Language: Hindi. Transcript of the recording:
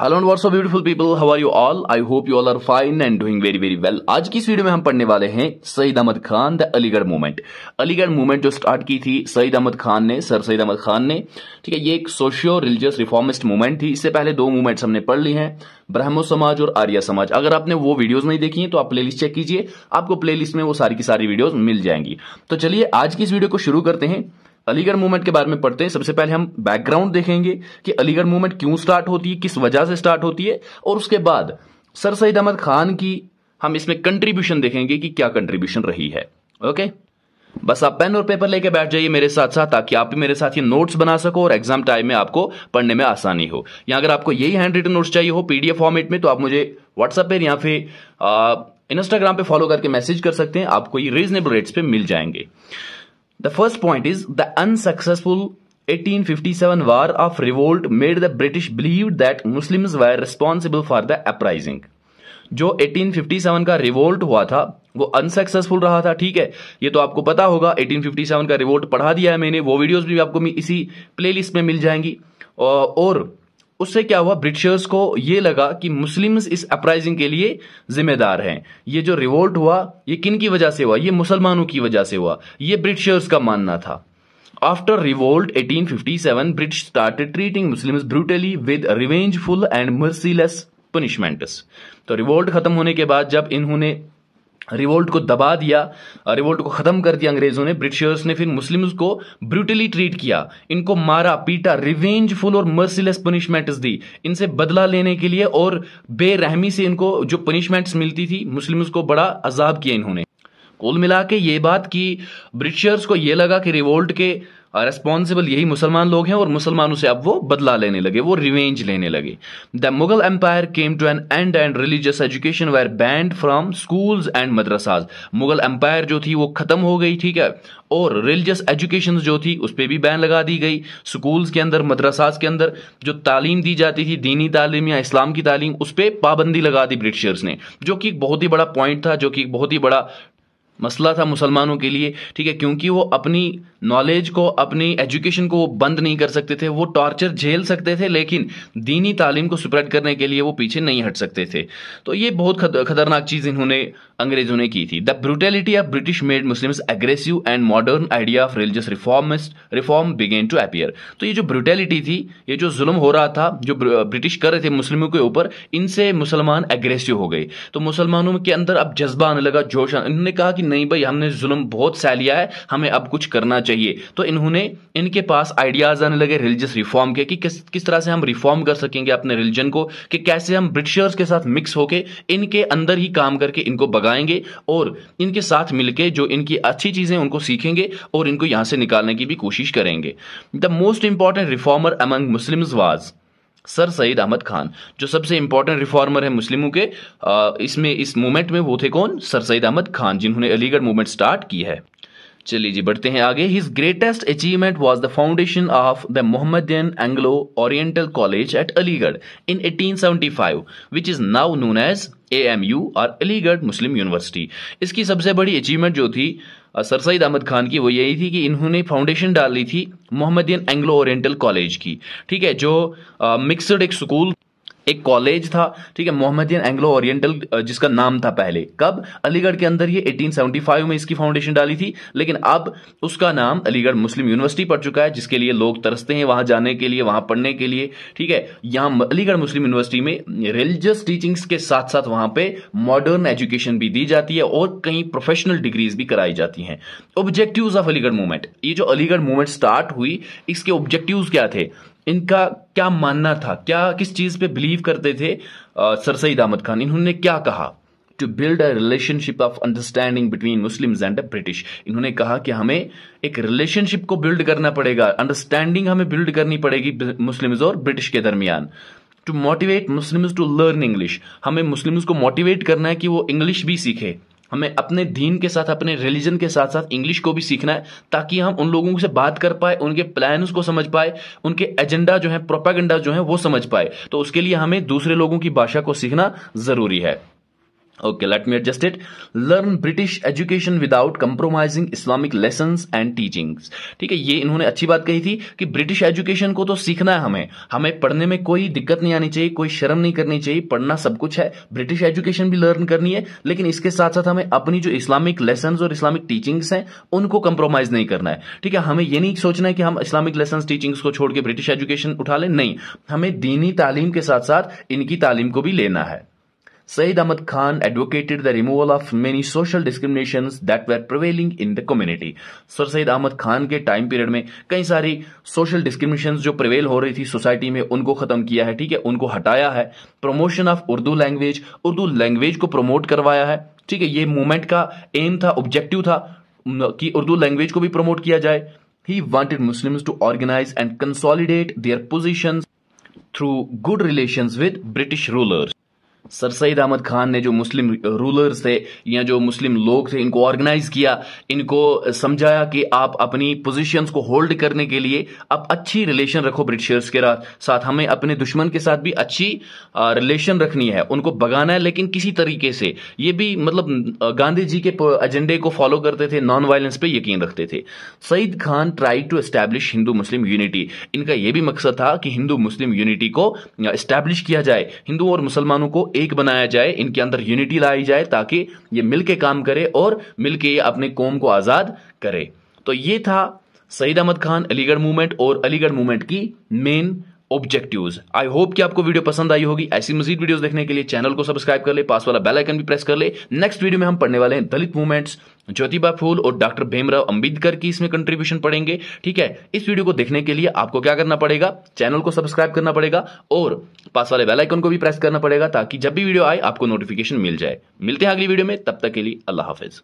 Hello and what's beautiful people how are you all I hope you all are fine and doing very very well आज की इस वीडियो में हम पढ़ने वाले हैं Syed Ahmad Khan the Aligarh movement Aligarh movement जो स्टार्ट की थी सईद अहमद खान ने सर सईद अहमद खान ने ठीक है ये एक सोशियो रिलीजियस रिफॉर्मिस्ट मूवमेंट थी इससे पहले दो मूवमेंट्स हमने पढ़ ली है ब्राह्मो समाज और आर्य समाज अगर आपने वो वीडियोज नहीं देखी है तो आप प्लेलिस्ट चेक कीजिए आपको प्लेलिस्ट में वो सारी की सारी वीडियोज मिल जाएंगी तो चलिए आज की इस वीडियो को शुरू करते हैं अलीगढ़ मूवमेंट के बारे में पढ़ते हैं सबसे पहले हम बैकग्राउंड देखेंगे कि अलीगढ़ मूवमेंट क्यों स्टार्ट होती है किस वजह से स्टार्ट होती है और उसके बाद सर सैद अहमद खान की हम इसमें कंट्रीब्यूशन देखेंगे कि क्या कंट्रीब्यूशन रही है ओके बस आप पेन और पेपर लेके बैठ जाइए मेरे साथ साथ ताकि आप भी मेरे साथ ये नोट्स बना सको और एग्जाम टाइम में आपको पढ़ने में आसानी हो या अगर आपको यही हैंड रिटन नोट्स चाहिए हो पीडीएफ फॉर्मेट में तो आप मुझे व्हाट्सएप पर या फिर इंस्टाग्राम पे फॉलो करके मैसेज कर सकते हैं आपको ये रीजनेबल रेट्स पे मिल जाएंगे The first point is the unsuccessful 1857 war of revolt made the British believe that Muslims were responsible for the uprising. जो 1857 का रिवोल्ट हुआ था वो अनसक्सेसफुल रहा था ठीक है ये तो आपको पता होगा 1857 का रिवोल्ट पढ़ा दिया है मैंने वो वीडियोस भी आपको इसी प्लेलिस्ट में मिल जाएंगी और उससे क्या हुआ ब्रिटिशर्स को यह लगा कि मुस्लिम्स इस अपराइजिंग के लिए जिम्मेदार हैं ये जो रिवोल्ट हुआ ये किन की वजह से हुआ ये मुसलमानों की वजह से हुआ ये ब्रिटिशर्स का मानना था after revolt 1857, British started treating Muslims brutally with revengeful and merciless punishments. तो रिवोल्ट खत्म होने के बाद जब इन्होंने रिवोल्ट को दबा दिया रिवोल्ट को ख़त्म कर दिया अंग्रेज़ों ने ब्रिटिशर्स ने फिर मुस्लिम्स को ब्रूटली ट्रीट किया इनको मारा पीटा रिवेंजफुल और मर्सीलेस पनिशमेंट्स दी इनसे बदला लेने के लिए और बेरहमी से इनको जो पनिशमेंट्स मिलती थी मुस्लिम्स को बड़ा अजाब किया इन्होंने कुल मिला के ये बात कि ब्रिटिशर्स को ये लगा कि रिवोल्ट के रेस्पॉन्सिबल यही मुसलमान लोग हैं और मुसलमानों से अब वो बदला लेने लगे वो रिवेंज लेने लगे the Mughal Empire came to an end and religious education were banned from schools and madrasas Mughal Empire जो थी वो खत्म हो गई ठीक है और रिलीजियस एजुकेशन जो थी उस पर भी बैन लगा दी गई स्कूल्स के अंदर मदरसाज के अंदर जो तालीम दी जाती थी दीनी तालीम या इस्लाम की तालीम उस पर पाबंदी लगा दी ब्रिटिशर्स ने जो कि एक बहुत ही बड़ा पॉइंट था जो कि एक बहुत ही बड़ा मसला था मुसलमानों के लिए ठीक है क्योंकि वो अपनी नॉलेज को अपनी एजुकेशन को वो बंद नहीं कर सकते थे वो टॉर्चर झेल सकते थे लेकिन दीनी तालीम को स्प्रेड करने के लिए वो पीछे नहीं हट सकते थे तो ये बहुत खतरनाक चीज़ इन्होंने अंग्रेजों ने की थी the brutality of British made Muslims aggressive and modern idea of religious reformist reform began to appear तो ये जो ब्रूटेलिटी थी ये जो जुल्म हो रहा था जो ब्रिटिश कर रहे थे मुस्लिमों के ऊपर इनसे मुसलमान एग्रेसिव हो गए तो मुसलमानों के अंदर अब जज्बा आने लगा जोश इन्होंने कहा कि नहीं भाई हमने जुल्म बहुत सह लिया है हमें अब कुछ करना चाहिए तो इन्होंने इनके पास आइडियाज़ आने लगे रिलीजियस रिफॉर्म के कि किस किस तरह से हम रिफॉर्म कर सकेंगे अपने रिलीजन को कि कैसे हम ब्रिटिशर्स के साथ मिक्स होके इनके अंदर ही काम करके इनको बगाएंगे और इनके साथ मिलकर जो इनकी अच्छी चीज़ें उनको सीखेंगे और इनको यहां से निकालने की भी कोशिश करेंगे the most important reformer among Muslim was Sir Syed Ahmad Khan जो सबसे इंपॉर्टेंट रिफॉर्मर है मुस्लिमों के इसमें इस मूवमेंट में वो थे कौन सर सईद अहमद खान जिन्होंने अलीगढ़ मूवमेंट स्टार्ट की है चलिए जी बढ़ते हैं आगे his greatest achievement was the foundation of the Mohammedan Anglo Oriental College at Aligarh in 1875 which is now known as A M U और अलीगढ़ मुस्लिम यूनिवर्सिटी इसकी सबसे बड़ी अचीवमेंट जो थी सर सईद अहमद खान की वो यही थी कि इन्होंने फाउंडेशन डाली थी मोहम्मदियन एंग्लो ओरिएंटल कॉलेज की ठीक है जो मिक्सड एक स्कूल एक कॉलेज था ठीक है मोहम्मदियन एंग्लो ओरिएंटल जिसका नाम था पहले कब अलीगढ़ के अंदर ये 1875 में इसकी फाउंडेशन डाली थी लेकिन अब उसका नाम अलीगढ़ मुस्लिम यूनिवर्सिटी पड़ चुका है जिसके लिए लोग तरसते हैं वहां जाने के लिए वहां पढ़ने के लिए ठीक है यहां अलीगढ़ मुस्लिम यूनिवर्सिटी में रिलीजियस टीचिंग्स के साथ साथ वहां पे मॉडर्न एजुकेशन भी दी जाती है और कई प्रोफेशनल डिग्रीज भी कराई जाती हैं ऑब्जेक्टिव ऑफ अलीगढ़ मूवमेंट ये जो अलीगढ़ मूवमेंट स्टार्ट हुई इसके ऑब्जेक्टिव क्या थे इनका क्या मानना था क्या किस चीज़ पे बिलीव करते थे सर सईद अहमद खान इन्होंने क्या कहा to build a relationship of understanding between Muslims and British इन्होंने कहा कि हमें एक रिलेशनशिप को बिल्ड करना पड़ेगा अंडरस्टैंडिंग हमें बिल्ड करनी पड़ेगी मुस्लिम्स और ब्रिटिश के दरमियान to motivate Muslims to learn English हमें मुस्लिम्स को मोटिवेट करना है कि वो इंग्लिश भी सीखे हमें अपने दीन के साथ अपने रिलीजन के साथ साथ इंग्लिश को भी सीखना है ताकि हम उन लोगों से बात कर पाए उनके प्लान्स को समझ पाए उनके एजेंडा जो है प्रोपागेंडा जो है वो समझ पाए तो उसके लिए हमें दूसरे लोगों की भाषा को सीखना ज़रूरी है okay let me adjust it learn British education without compromising Islamic lesson and teaching ठीक है ये इन्होंने अच्छी बात कही थी कि ब्रिटिश एजुकेशन को तो सीखना है हमें हमें पढ़ने में कोई दिक्कत नहीं आनी चाहिए कोई शर्म नहीं करनी चाहिए पढ़ना सब कुछ है ब्रिटिश एजुकेशन भी लर्न करनी है लेकिन इसके साथ साथ हमें अपनी जो इस्लामिक लेसन और इस्लामिक टीचिंग्स हैं उनको कंप्रोमाइज नहीं करना है ठीक है हमें ये नहीं सोचना है कि हम इस्लामिक लेसन टीचिंग्स को छोड़ के ब्रिटिश एजुकेशन उठा लें नहीं हमें दीनी तालीम के साथ साथ इनकी तालीम को भी लेना है Said Ahmad Khan advocated the removal of many social discriminations that were prevailing in the community. Sir Syed Ahmad Khan के टाइम पीरियड में कई सारी सोशल डिस्क्रिमिनेशन जो प्रिवेल हो रही थी सोसाइटी में उनको खत्म किया है ठीक है उनको हटाया है promotion of Urdu language Urdu language को प्रमोट करवाया है ठीक है ये मूवमेंट का एम था ऑब्जेक्टिव था कि उर्दू लैंग्वेज को भी प्रमोट किया जाए he wanted Muslims to organise and consolidate their position through good relation with British rulers sir Syed Ahmad Khan ने जो मुस्लिम रूलर्स थे या जो मुस्लिम लोग थे इनको ऑर्गेनाइज किया इनको समझाया कि आप अपनी पोजीशंस को होल्ड करने के लिए आप अच्छी रिलेशन रखो ब्रिटिशर्स के साथ हमें अपने दुश्मन के साथ भी अच्छी रिलेशन रखनी है उनको भगाना है लेकिन किसी तरीके से ये भी मतलब गांधी जी के एजेंडे को फॉलो करते थे नॉन वायलेंस पर यकीन रखते थे Syed Khan try to establish Hindu Muslim unity इनका यह भी मकसद था कि हिंदू मुस्लिम यूनिटी को स्टैब्लिश किया जाए हिंदू और मुसलमानों को एक बनाया जाए इनके अंदर यूनिटी लाई जाए ताकि ये मिलके काम करे और मिलके ये अपने कौम को आज़ाद करे तो ये था सईद अहमद खान अलीगढ़ मूवमेंट और अलीगढ़ मूवमेंट की मेन ऑब्जेक्टिव्स आई होप कि आपको वीडियो पसंद आई होगी ऐसी मजीद वीडियोस देखने के लिए चैनल को सब्सक्राइब कर ले पास वाला बेल आइकन भी प्रेस कर ले नेक्स्ट वीडियो में हम पढ़ने वाले हैं दलित मूवमेंट्स ज्योतिबा फूल और डॉक्टर भीमराव अंबेडकर की इसमें कंट्रीब्यूशन पढ़ेंगे ठीक है इस वीडियो को देखने के लिए आपको क्या करना पड़ेगा चैनल को सब्सक्राइब करना पड़ेगा और पास वाले बेल आइकन को भी प्रेस करना पड़ेगा ताकि जब भी वीडियो आए आपको नोटिफिकेशन मिल जाए मिलते हैं अगली वीडियो में तब तक के लिए अल्लाह हाफिज़